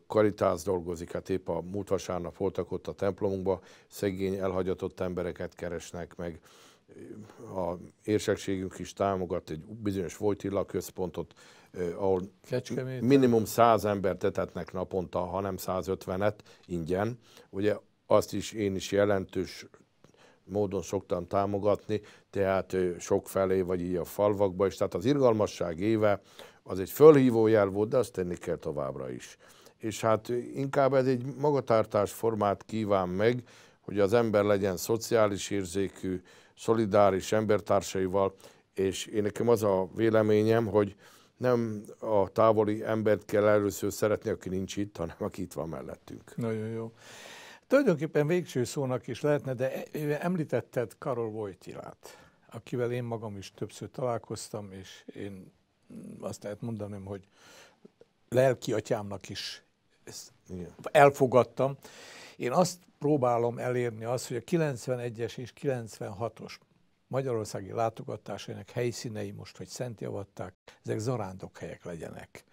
Karitász dolgozik, hát épp a múlt vasárnap voltak ott a templomunkban, szegény, elhagyatott embereket keresnek meg a érsekségünk is támogat egy bizonyos Vojtilla központot, ahol Kecskeméten. minimum 100 embert etetnek naponta, ha nem 150-et ingyen. Ugye azt is én is jelentős módon szoktam támogatni, tehát sok felé, vagy így a falvakba is. Tehát az irgalmasság éve az egy fölhívó jel volt, de azt tenni kell továbbra is. És hát inkább ez egy magatartás formát kíván meg, hogy az ember legyen szociális érzékű, szolidáris embertársaival, és én nekem az a véleményem, hogy nem a távoli embert kell először szeretni, aki nincs itt, hanem aki itt van mellettünk. Nagyon jó. Tulajdonképpen végső szónak is lehetne, de említetted Karol Vojtilát, akivel én magam is többször találkoztam, és én azt lehet mondanom, hogy lelki atyámnak is igen. elfogadtam. Én azt próbálom elérni azt, hogy a 91-es és 96-os magyarországi látogatásainak helyszínei most, hogy szentjavatták, ezek zarándok helyek legyenek.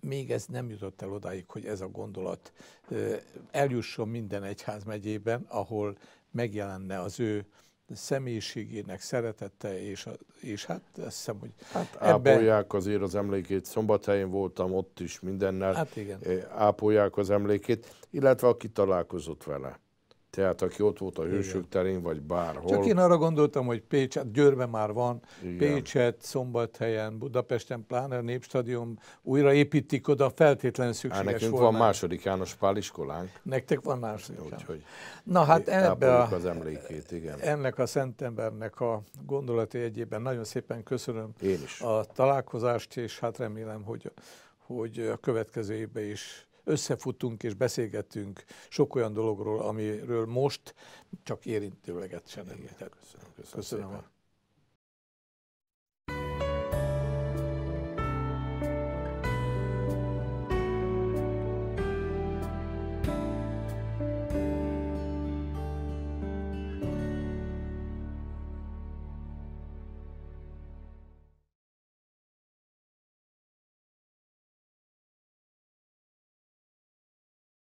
Még ez nem jutott el odáig, hogy ez a gondolat eljusson minden egyházmegyében, ahol megjelenne az ő személyiségének szeretete, és, a, és hát azt hiszem, hogy hát ebben... ápolják azért az emlékét. Szombathelyén voltam ott is mindennel. Hát igen. Ápolják az emlékét, illetve aki találkozott vele. Tehát aki ott volt a Hősök Igen. terén, vagy bárhol. Csak én arra gondoltam, hogy Pécset, Győrben már van, Igen. Pécset, Szombathelyen, Budapesten, pláne a Népstadion újra építik oda feltétlen szükséges Há, Nekünk formán. van második János Pál iskolánk. Nektek van második Úgyhogy Na hát ebbe a, az emlékét, igen. ennek a szentembernek a gondolati egyében nagyon szépen köszönöm én is. a találkozást, és hát remélem, hogy, hogy a következő évben is összefutunk és beszélgetünk sok olyan dologról, amiről most csak érintőleget sem említettek. Köszönöm. Köszönöm. köszönöm.